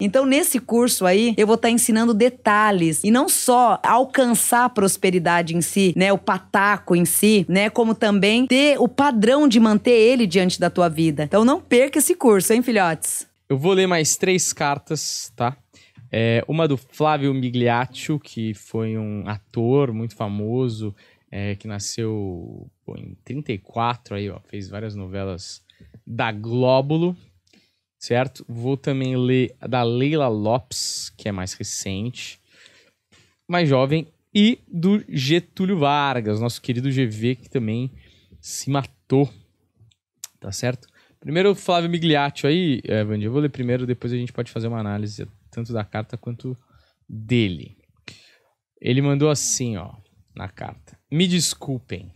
Então, nesse curso aí, eu vou estar tá ensinando detalhes e não só alcançar a prosperidade em si, né, o pataco em si, né, como também ter o padrão de manter ele diante da tua vida. Então, não perca esse curso, hein, filhotes. Eu vou ler mais três cartas, tá? É, uma do Flávio Migliaccio, que foi um ator muito famoso, é, que nasceu pô, em 34, aí, ó, fez várias novelas da Glóbulo certo? Vou também ler da Leila Lopes, que é mais recente, mais jovem, e do Getúlio Vargas, nosso querido GV, que também se matou, tá certo? Primeiro, Flávio Migliaccio aí, Evandro, é, eu vou ler primeiro, depois a gente pode fazer uma análise tanto da carta quanto dele. Ele mandou assim, ó, na carta. Me desculpem,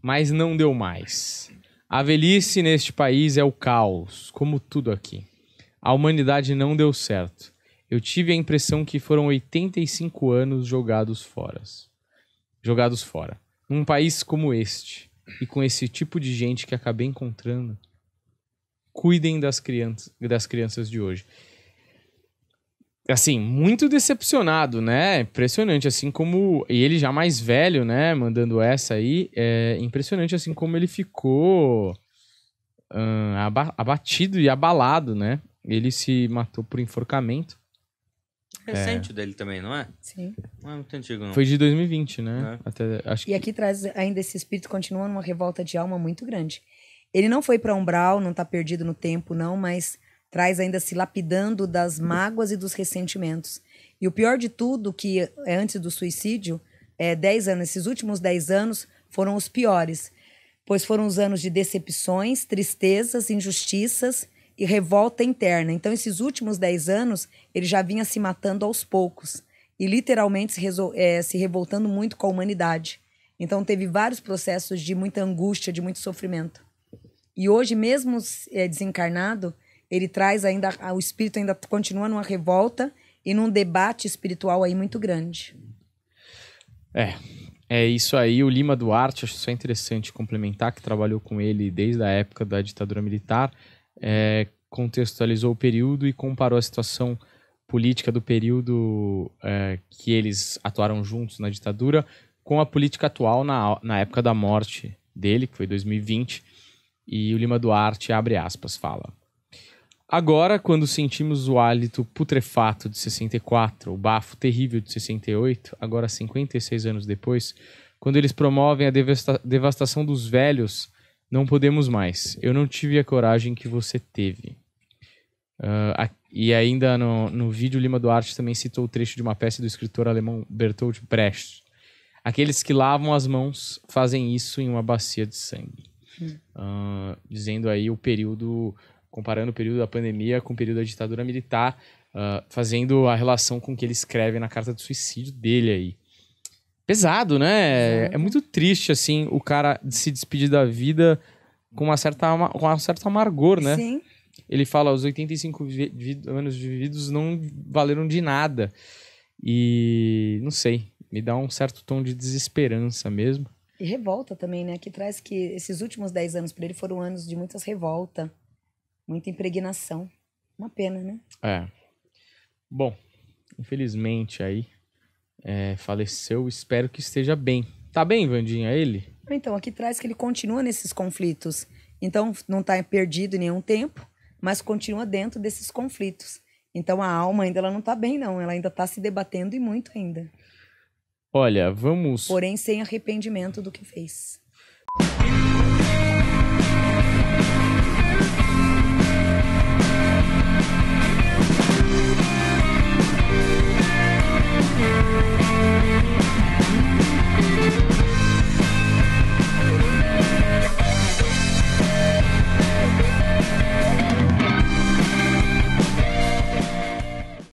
mas não deu mais. A velhice neste país é o caos, como tudo aqui. A humanidade não deu certo. Eu tive a impressão que foram 85 anos jogados fora. Jogados fora. Num país como este, e com esse tipo de gente que acabei encontrando, cuidem das, crianças, das crianças de hoje assim, muito decepcionado, né? Impressionante, assim como. E ele já mais velho, né? Mandando essa aí. É impressionante, assim como ele ficou hum, abatido e abalado, né? Ele se matou por enforcamento. Recente é. dele também, não é? Sim. Não é muito antigo, não. Foi de 2020, né? É. Até, acho e aqui traz ainda esse espírito, continua numa revolta de alma muito grande. Ele não foi para Umbral, não tá perdido no tempo, não, mas traz ainda se lapidando das mágoas e dos ressentimentos. E o pior de tudo, que é antes do suicídio, é 10 anos, esses últimos 10 anos foram os piores, pois foram os anos de decepções, tristezas, injustiças e revolta interna. Então, esses últimos 10 anos, ele já vinha se matando aos poucos e literalmente se, é, se revoltando muito com a humanidade. Então, teve vários processos de muita angústia, de muito sofrimento. E hoje, mesmo é, desencarnado, ele traz ainda, o espírito ainda continua numa revolta e num debate espiritual aí muito grande. É, é isso aí. O Lima Duarte, acho só interessante complementar, que trabalhou com ele desde a época da ditadura militar, é, contextualizou o período e comparou a situação política do período é, que eles atuaram juntos na ditadura com a política atual na, na época da morte dele, que foi 2020. E o Lima Duarte, abre aspas, fala. Agora, quando sentimos o hálito putrefato de 64, o bafo terrível de 68, agora 56 anos depois, quando eles promovem a devasta devastação dos velhos, não podemos mais. Eu não tive a coragem que você teve. Uh, e ainda no, no vídeo, Lima Duarte também citou o trecho de uma peça do escritor alemão Bertolt Brecht. Aqueles que lavam as mãos fazem isso em uma bacia de sangue. Uh, dizendo aí o período comparando o período da pandemia com o período da ditadura militar, uh, fazendo a relação com o que ele escreve na carta de suicídio dele aí. Pesado, né? É. é muito triste, assim, o cara se despedir da vida com uma certa, com um certo amargor, né? Sim. Ele fala, os 85 anos vividos não valeram de nada. E não sei, me dá um certo tom de desesperança mesmo. E revolta também, né? Que traz que esses últimos 10 anos para ele foram anos de muitas revolta, muita impregnação. Uma pena, né? É. Bom, infelizmente aí é, faleceu. Espero que esteja bem. Tá bem, Vandinha, ele? Então, aqui traz que ele continua nesses conflitos. Então, não está perdido nenhum tempo, mas continua dentro desses conflitos. Então, a alma ainda ela não está bem, não. Ela ainda está se debatendo e muito ainda. Olha, vamos. Porém, sem arrependimento do que fez.